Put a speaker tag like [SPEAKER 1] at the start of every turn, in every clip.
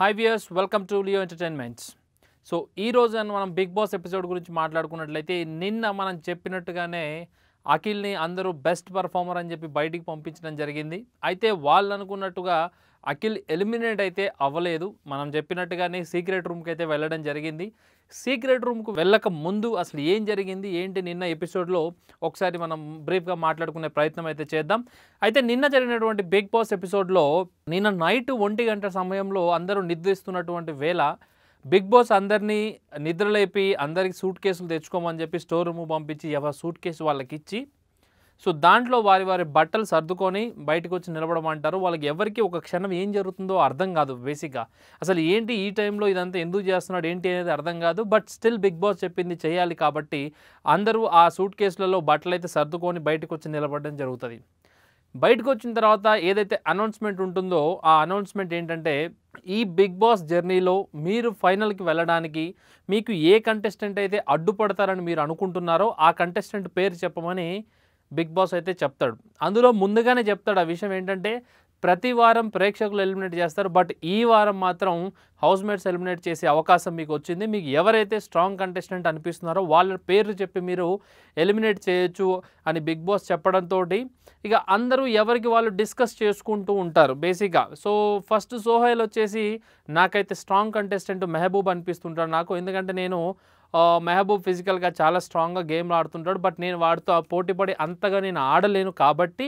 [SPEAKER 1] high viewers welcome to Leo entertainments so ఈ రోజు మనం బిగ్ బాస్ ఎపిసోడ్ గురించి మాట్లాడుకున్నట్లయితే నిన్న మనం చెప్పినట్టుగానే అఖిల్ని అందరూ బెస్ట్ పర్ఫార్మర్ అని చెప్పి బయటికి పంపించడం జరిగింది అయితే వాళ్ళు అనుకున్నట్టుగా అఖిల్ ఎలిమినేట్ అయితే అవ్వలేదు మనం చెప్పినట్టుగానే సీక్రెట్ రూమ్కి అయితే వెళ్ళడం జరిగింది సీక్రెట్ రూమ్కు వెళ్ళక ముందు అసలు ఏం జరిగింది ఏంటి నిన్న ఎపిసోడ్లో ఒకసారి మనం బ్రీఫ్గా మాట్లాడుకునే ప్రయత్నం అయితే చేద్దాం అయితే నిన్న జరిగినటువంటి బిగ్ బాస్ ఎపిసోడ్లో నిన్న నైట్ ఒంటి గంట సమయంలో అందరూ నిద్రిస్తున్నటువంటి వేళ బిగ్ బాస్ అందరినీ నిద్రలేపి అందరికి సూట్ కేసులు తెచ్చుకోమని చెప్పి స్టోర్ రూమ్ పంపించి ఎవరి సూట్ కేసు వాళ్ళకి ఇచ్చి సో దాంట్లో వారి వారి బట్టలు సర్దుకొని బయటకు వచ్చి నిలబడమంటారు వాళ్ళకి ఎవరికి ఒక క్షణం ఏం జరుగుతుందో అర్థం కాదు బేసిక్గా అసలు ఏంటి ఈ టైంలో ఇదంతా ఎందుకు చేస్తున్నాడు ఏంటి అనేది అర్థం కాదు బట్ స్టిల్ బిగ్ బాస్ చెప్పింది చేయాలి కాబట్టి అందరూ ఆ సూట్ కేసులలో బట్టలు అయితే సర్దుకొని బయటకు వచ్చి నిలబడడం జరుగుతుంది బయటకు వచ్చిన తర్వాత ఏదైతే అనౌన్స్మెంట్ ఉంటుందో ఆ అనౌన్స్మెంట్ ఏంటంటే ఈ బిగ్ బాస్ జర్నీలో మీరు ఫైనల్కి వెళ్ళడానికి మీకు ఏ కంటెస్టెంట్ అయితే అడ్డుపడతారని మీరు అనుకుంటున్నారో ఆ కంటెస్టెంట్ పేరు చెప్పమని బిగ్ బాస్ అయితే చెప్తాడు అందులో ముందుగానే చెప్తాడు ఆ విషయం ఏంటంటే ప్రతి వారం ప్రేక్షకులు ఎలిమినేట్ చేస్తారు బట్ ఈ వారం మాత్రం హౌస్ మేట్స్ ఎలిమినేట్ చేసే అవకాశం మీకు వచ్చింది మీకు ఎవరైతే స్ట్రాంగ్ కంటెస్టెంట్ అనిపిస్తున్నారో వాళ్ళ పేర్లు చెప్పి మీరు ఎలిమినేట్ చేయొచ్చు అని బిగ్ బాస్ చెప్పడంతో ఇక అందరూ ఎవరికి వాళ్ళు డిస్కస్ చేసుకుంటూ ఉంటారు బేసిక్గా సో ఫస్ట్ సోహైల్ వచ్చేసి నాకైతే స్ట్రాంగ్ కంటెస్టెంట్ మెహబూబ్ అనిపిస్తుంటారు నాకు ఎందుకంటే నేను మెహబూబ్ ఫిజికల్గా చాలా స్ట్రాంగ్గా గేమ్లు ఆడుతుంటాడు బట్ నేను వాడితో ఆ పోటీపడి అంతగా నేను ఆడలేను కాబట్టి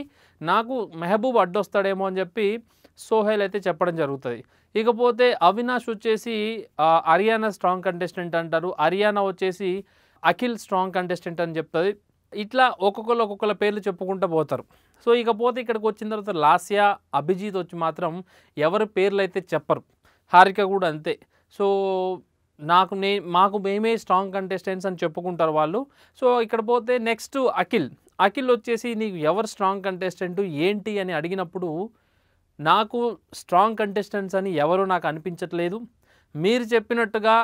[SPEAKER 1] నాకు మెహబూబ్ అడ్డొస్తాడేమో అని చెప్పి సోహెల్ అయితే చెప్పడం జరుగుతుంది ఇకపోతే అవినాష్ వచ్చేసి హర్యానా స్ట్రాంగ్ కంటెస్టెంట్ అంటారు హర్యానా వచ్చేసి అఖిల్ స్ట్రాంగ్ కంటెస్టెంట్ అని చెప్తుంది ఇట్లా ఒక్కొక్కరు ఒక్కొక్కరు పేర్లు చెప్పుకుంటూ పోతారు సో ఇకపోతే ఇక్కడికి వచ్చిన తర్వాత లాస్యా అభిజిత్ వచ్చి మాత్రం ఎవరి పేర్లు అయితే చెప్పరు హారిక కూడా అంతే సో నాకు నే మాకు మేమే స్ట్రాంగ్ కంటెస్టెంట్స్ అని చెప్పుకుంటారు వాళ్ళు సో ఇక్కడ పోతే నెక్స్ట్ అఖిల్ అఖిల్ వచ్చేసి నీకు ఎవరు స్ట్రాంగ్ కంటెస్టెంట్ ఏంటి అని అడిగినప్పుడు నాకు స్ట్రాంగ్ కంటెస్టెంట్స్ అని ఎవరు నాకు అనిపించట్లేదు మీరు చెప్పినట్టుగా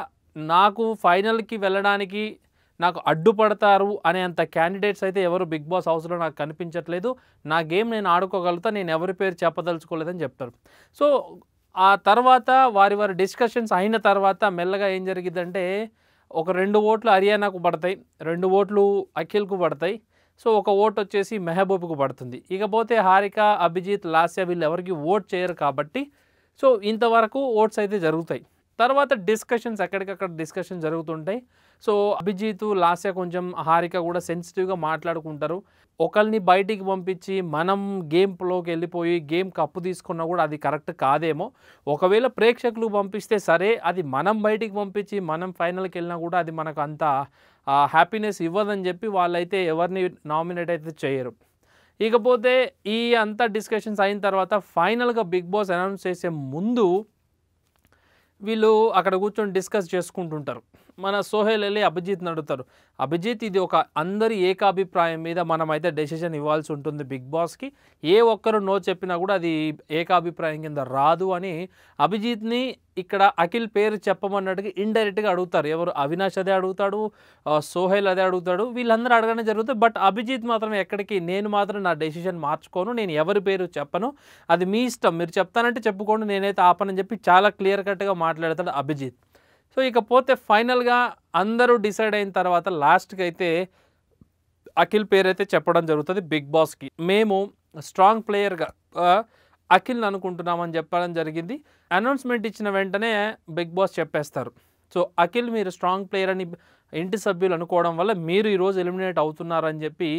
[SPEAKER 1] నాకు ఫైనల్కి వెళ్ళడానికి నాకు అడ్డుపడతారు అనేంత క్యాండిడేట్స్ అయితే ఎవరు బిగ్ బాస్ హౌస్లో నాకు కనిపించట్లేదు నా గేమ్ నేను ఆడుకోగలుగుతా నేను ఎవరి పేరు చెప్పదలుచుకోలేదని చెప్తారు సో ఆ తర్వాత వారి వారి డిస్కషన్స్ అయిన తర్వాత మెల్లగా ఏం జరిగిందంటే ఒక రెండు ఓట్లు హర్యానాకు పడతాయి రెండు ఓట్లు అఖిల్కు పడతాయి సో ఒక ఓటు వచ్చేసి మెహబూబ్కు పడుతుంది ఇకపోతే హారిక అభిజిత్ లాస్య వీళ్ళు ఎవరికి ఓట్ చేయరు కాబట్టి సో ఇంతవరకు ఓట్స్ అయితే జరుగుతాయి తర్వాత డిస్కషన్స్ ఎక్కడికక్కడ డిస్కషన్ జరుగుతుంటాయి సో అభిజిత్ లాస్య కొంచెం హారిక కూడా సెన్సిటివ్గా మాట్లాడుకుంటారు ఒకరిని బయటికి పంపించి మనం గేమ్లోకి వెళ్ళిపోయి గేమ్ కప్పు తీసుకున్నా కూడా అది కరెక్ట్ కాదేమో ఒకవేళ ప్రేక్షకులు పంపిస్తే సరే అది మనం బయటికి పంపించి మనం ఫైనల్కి వెళ్ళినా కూడా అది మనకు అంత హ్యాపీనెస్ ఇవ్వదని చెప్పి వాళ్ళైతే ఎవరిని నామినేట్ అయితే చేయరు ఇకపోతే ఈ అంతా డిస్కషన్స్ అయిన తర్వాత ఫైనల్గా బిగ్ బాస్ అనౌన్స్ చేసే ముందు వీళ్ళు అక్కడ కూర్చొని డిస్కస్ చేసుకుంటుంటారు మన సోహెల్ వెళ్ళి అభిజిత్ని అడుగుతారు అభిజిత్ ఇది ఒక అందరి ఏకాభిప్రాయం మీద మనమైతే డెసిషన్ ఇవ్వాల్సి ఉంటుంది బిగ్ బాస్కి ఏ ఒక్కరు నో చెప్పినా కూడా అది ఏకాభిప్రాయం కింద రాదు అని అభిజిత్ని ఇక్కడ అఖిల్ పేరు చెప్పమన్నట్టుగా ఇండైరెక్ట్గా అడుగుతారు ఎవరు అవినాష్ అదే అడుగుతాడు సోహెల్ అదే అడుగుతాడు వీళ్ళందరూ అడగనే జరుగుతుంది బట్ అభిజిత్ మాత్రం ఎక్కడికి నేను మాత్రం నా డెసిషన్ మార్చుకోను నేను ఎవరి పేరు చెప్పను అది మీ ఇష్టం మీరు చెప్తానంటే చెప్పుకోండి నేనైతే ఆపనని చెప్పి చాలా క్లియర్ కట్గా మాట్లాడతాడు అభిజిత్ సో ఇకపోతే ఫైనల్గా అందరూ డిసైడ్ అయిన తర్వాత లాస్ట్కి అయితే అఖిల్ పేరైతే చెప్పడం జరుగుతుంది బిగ్ బాస్కి మేము స్ట్రాంగ్ ప్లేయర్గా అఖిల్ని అనుకుంటున్నామని చెప్పడం జరిగింది అనౌన్స్మెంట్ ఇచ్చిన వెంటనే బిగ్ బాస్ చెప్పేస్తారు సో అఖిల్ మీరు స్ట్రాంగ్ ప్లేయర్ అని ఇంటి సభ్యులు అనుకోవడం వల్ల మీరు ఈరోజు ఎలిమినేట్ అవుతున్నారని చెప్పి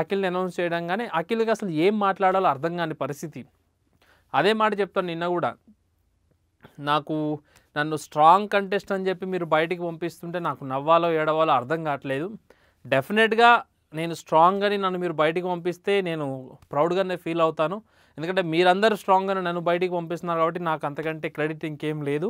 [SPEAKER 1] అఖిల్ని అనౌన్స్ చేయడం కానీ అఖిల్గా అసలు ఏం మాట్లాడాలో అర్థం కాని పరిస్థితి అదే మాట చెప్తాను నిన్న కూడా నాకు నన్ను స్ట్రాంగ్ కంటెస్ట్ అని చెప్పి మీరు బయటికి పంపిస్తుంటే నాకు నవ్వాలో ఏడవాలో అర్థం కావట్లేదు డెఫినెట్గా నేను స్ట్రాంగ్ అని నన్ను మీరు బయటికి పంపిస్తే నేను ప్రౌడ్గానే ఫీల్ అవుతాను ఎందుకంటే మీరందరూ స్ట్రాంగ్గానే నన్ను బయటికి పంపిస్తున్నారు కాబట్టి నాకు అంతకంటే క్రెడిట్ ఇంకేం లేదు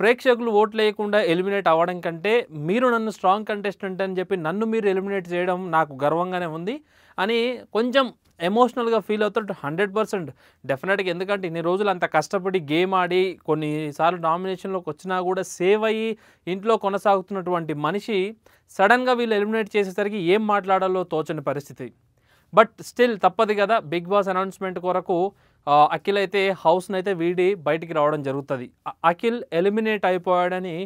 [SPEAKER 1] ప్రేక్షకులు ఓట్ లేకుండా ఎలిమినేట్ అవ్వడం కంటే మీరు నన్ను స్ట్రాంగ్ కంటెస్టెంట్ అని చెప్పి నన్ను మీరు ఎలిమినేట్ చేయడం నాకు గర్వంగానే ఉంది అని కొంచెం ఎమోషనల్గా ఫీల్ అవుతాడు హండ్రెడ్ పర్సెంట్ డెఫినెట్గా ఎందుకంటే ఇన్ని రోజులు అంత కష్టపడి గేమ్ ఆడి కొన్నిసార్లు నామినేషన్లోకి వచ్చినా కూడా సేవ్ అయ్యి ఇంట్లో కొనసాగుతున్నటువంటి మనిషి సడన్గా వీళ్ళు ఎలిమినేట్ చేసేసరికి ఏం మాట్లాడాలో తోచని పరిస్థితి బట్ స్టిల్ తప్పదు కదా బిగ్ బాస్ అనౌన్స్మెంట్ కొరకు అఖిల్ అయితే హౌస్ని అయితే వీడి బయటికి రావడం జరుగుతుంది అఖిల్ ఎలిమినేట్ అయిపోయాడని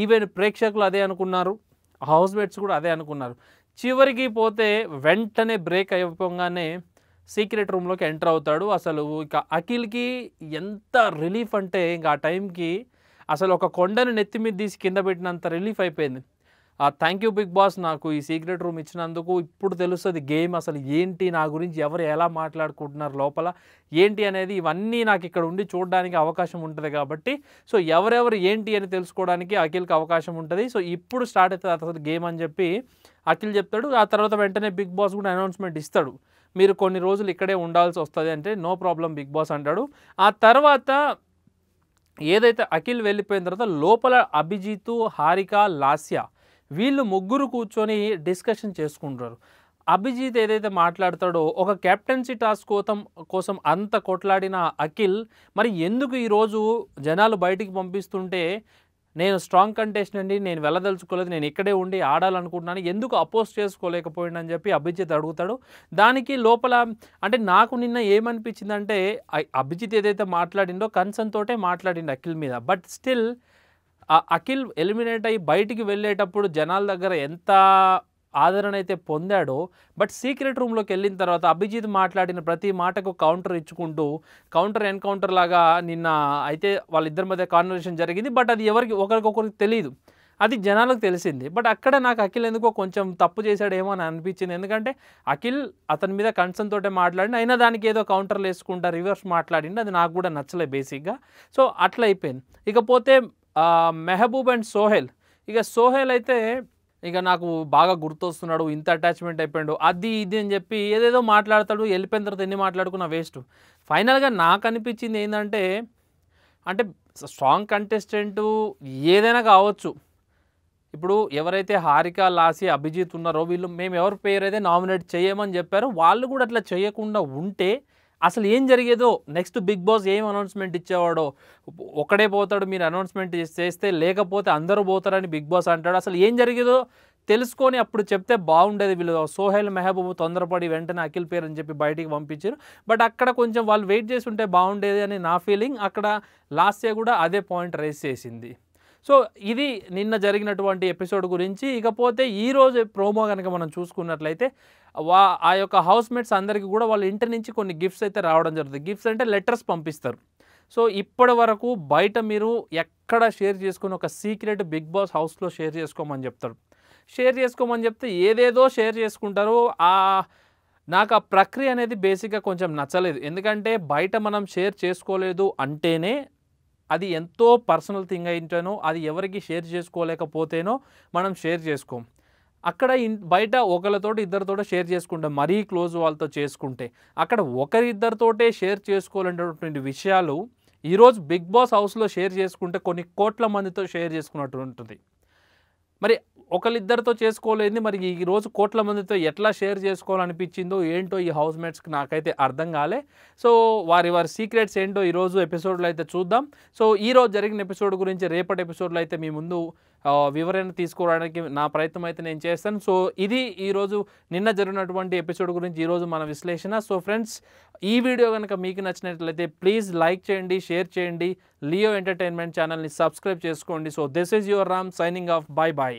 [SPEAKER 1] ఈవెన్ ప్రేక్షకులు అదే అనుకున్నారు హౌస్ మేట్స్ కూడా అదే అనుకున్నారు చివరికి పోతే వెంటనే బ్రేక్ అయిపోగానే సీక్రెట్ రూమ్లోకి ఎంటర్ అవుతాడు అసలు ఇక అఖిల్కి ఎంత రిలీఫ్ అంటే ఇంకా ఆ టైంకి అసలు ఒక కొండను నెత్తి మీద తీసి కింద పెట్టినంత రిలీఫ్ అయిపోయింది ఆ థ్యాంక్ యూ బిగ్ బాస్ నాకు ఈ సీక్రెట్ రూమ్ ఇచ్చినందుకు ఇప్పుడు తెలుస్తుంది గేమ్ అసలు ఏంటి నా గురించి ఎవరు ఎలా మాట్లాడుకుంటున్నారు లోపల ఏంటి అనేది ఇవన్నీ నాకు ఇక్కడ ఉండి చూడడానికి అవకాశం ఉంటుంది కాబట్టి సో ఎవరెవరు ఏంటి అని తెలుసుకోవడానికి అఖిల్కి అవకాశం ఉంటుంది సో ఇప్పుడు స్టార్ట్ అవుతుంది అసలు గేమ్ అని చెప్పి అఖిల్ చెప్తాడు ఆ తర్వాత వెంటనే బిగ్ బాస్ కూడా అనౌన్స్మెంట్ ఇస్తాడు మీరు కొన్ని రోజులు ఇక్కడే ఉండాల్సి వస్తుంది అంటే నో ప్రాబ్లం బిగ్ బాస్ అంటాడు ఆ తర్వాత ఏదైతే అఖిల్ వెళ్ళిపోయిన తర్వాత లోపల అభిజిత్ హారిక లాస్య వీళ్ళు ముగ్గురు కూర్చొని డిస్కషన్ చేసుకుంటారు అభిజిత్ ఏదైతే మాట్లాడతాడో ఒక కెప్టెన్సీ టాస్క్ కోసం కోసం అంత కొట్లాడిన అఖిల్ మరి ఎందుకు ఈరోజు జనాలు బయటికి పంపిస్తుంటే నేను స్ట్రాంగ్ కంటెస్ట్ అండి నేను వెళ్ళదలుచుకోలేదు నేను ఇక్కడే ఉండి ఆడాలనుకుంటున్నాను ఎందుకు అపోజ్ చేసుకోలేకపోయిందని చెప్పి అభిజిత్ అడుగుతాడు దానికి లోపల అంటే నాకు నిన్న ఏమనిపించిందంటే అభిజిత్ ఏదైతే మాట్లాడిండో కన్సన్ తోటే మాట్లాడిండు అఖిల్ మీద బట్ స్టిల్ ఆ అఖిల్ ఎలిమినేట్ అయ్యి బయటికి వెళ్ళేటప్పుడు జనాల దగ్గర ఎంత ఆదరణ అయితే పొందాడో బట్ సీక్రెట్ రూమ్లోకి వెళ్ళిన తర్వాత అభిజిత్ మాట్లాడిన ప్రతి మాటకు కౌంటర్ ఇచ్చుకుంటూ కౌంటర్ ఎన్కౌంటర్ లాగా నిన్న అయితే వాళ్ళిద్దరి మధ్య కాన్వర్సేషన్ జరిగింది బట్ అది ఎవరికి ఒకరికొకరికి తెలియదు అది జనాలకు తెలిసింది బట్ అక్కడ నాకు అఖిల్ ఎందుకో కొంచెం తప్పు చేశాడేమో అని అనిపించింది ఎందుకంటే అఖిల్ అతని మీద కన్సర్న్ తోటే మాట్లాడిన అయినా దానికి ఏదో కౌంటర్లు వేసుకుంటా రివర్స్ మాట్లాడింది అది నాకు కూడా నచ్చలేదు బేసిక్గా సో అట్లయిపోయింది అయిపోయింది ఇకపోతే మెహబూబ్ అండ్ సోహెల్ ఇక సోహెల్ అయితే ఇక నాకు బాగా గుర్తొస్తున్నాడు ఇంత అటాచ్మెంట్ అయిపోయాడు అది ఇది అని చెప్పి ఏదేదో మాట్లాడతాడు వెళ్ళిపోయిన తర్వాత ఎన్ని మాట్లాడుకున్నా వేస్ట్ ఫైనల్గా నాకు అనిపించింది ఏంటంటే అంటే స్ట్రాంగ్ కంటెస్టెంట్ ఏదైనా కావచ్చు ఇప్పుడు ఎవరైతే హారిక లాసి అభిజిత్ ఉన్నారో వీళ్ళు మేము ఎవరి పేరు అయితే నామినేట్ చేయమని చెప్పారో వాళ్ళు కూడా అట్లా చేయకుండా ఉంటే అసలు ఏం జరిగేదో నెక్స్ట్ బిగ్ బాస్ ఏం అనౌన్స్మెంట్ ఇచ్చేవాడో ఒకడే పోతాడు మీరు అనౌన్స్మెంట్ చేస్తే లేకపోతే అందరూ పోతారని బిగ్ బాస్ అంటాడు అసలు ఏం జరిగేదో తెలుసుకొని అప్పుడు చెప్తే బాగుండేది వీళ్ళు సోహెల్ మెహబూబ్ తొందరపడి వెంటనే అఖిల్ పేరు అని చెప్పి బయటికి పంపించారు బట్ అక్కడ కొంచెం వాళ్ళు వెయిట్ చేసి ఉంటే బాగుండేది అని నా ఫీలింగ్ అక్కడ లాస్ట్ ఇయర్ కూడా అదే పాయింట్ రేస్ చేసింది సో ఇది నిన్న జరిగినటువంటి ఎపిసోడ్ గురించి ఇకపోతే ఈరోజు ప్రోమో కనుక మనం చూసుకున్నట్లయితే వా ఆ యొక్క హౌస్ మేట్స్ అందరికీ కూడా వాళ్ళ ఇంటి నుంచి కొన్ని గిఫ్ట్స్ అయితే రావడం జరుగుతుంది గిఫ్ట్స్ అంటే లెటర్స్ పంపిస్తారు సో ఇప్పటి వరకు బయట మీరు ఎక్కడ షేర్ చేసుకుని ఒక సీక్రెట్ బిగ్ బాస్ హౌస్లో షేర్ చేసుకోమని చెప్తాడు షేర్ చేసుకోమని చెప్తే ఏదేదో షేర్ చేసుకుంటారు ఆ నాకు ఆ ప్రక్రియ అనేది బేసిక్గా కొంచెం నచ్చలేదు ఎందుకంటే బయట మనం షేర్ చేసుకోలేదు అంటేనే అది ఎంతో పర్సనల్ థింగ్ అయింటేనో అది ఎవరికి షేర్ చేసుకోలేకపోతేనో మనం షేర్ చేసుకోం అక్కడ బయట ఒకరితో ఇద్దరితో షేర్ చేసుకుంటాం మరీ క్లోజ్ వాళ్ళతో చేసుకుంటే అక్కడ ఒకరిద్దరితోటే షేర్ చేసుకోవాలనేటువంటి విషయాలు ఈరోజు బిగ్ బాస్ హౌస్లో షేర్ చేసుకుంటే కొన్ని కోట్ల మందితో షేర్ చేసుకున్నట్టు ఉంటుంది మరి ఒకరిద్దరితో చేసుకోలేదు మరి ఈ రోజు కోట్ల మందితో ఎట్లా షేర్ చేసుకోవాలనిపించిందో ఏంటో ఈ హౌస్ మేట్స్కి నాకైతే అర్థం కాలే సో వారి వారి సీక్రెట్స్ ఏంటో ఈరోజు ఎపిసోడ్లో అయితే చూద్దాం సో ఈరోజు జరిగిన ఎపిసోడ్ గురించి రేపటి ఎపిసోడ్లో అయితే మీ ముందు వివరణ తీసుకోవడానికి నా ప్రయత్నం అయితే నేను చేస్తాను సో ఇది ఈరోజు నిన్న జరిగినటువంటి ఎపిసోడ్ గురించి ఈరోజు మన విశ్లేషణ సో ఫ్రెండ్స్ ఈ వీడియో కనుక మీకు నచ్చినట్లయితే ప్లీజ్ లైక్ చేయండి షేర్ చేయండి లియో ఎంటర్టైన్మెంట్ ఛానల్ని సబ్స్క్రైబ్ చేసుకోండి so this is your Ram signing off bye bye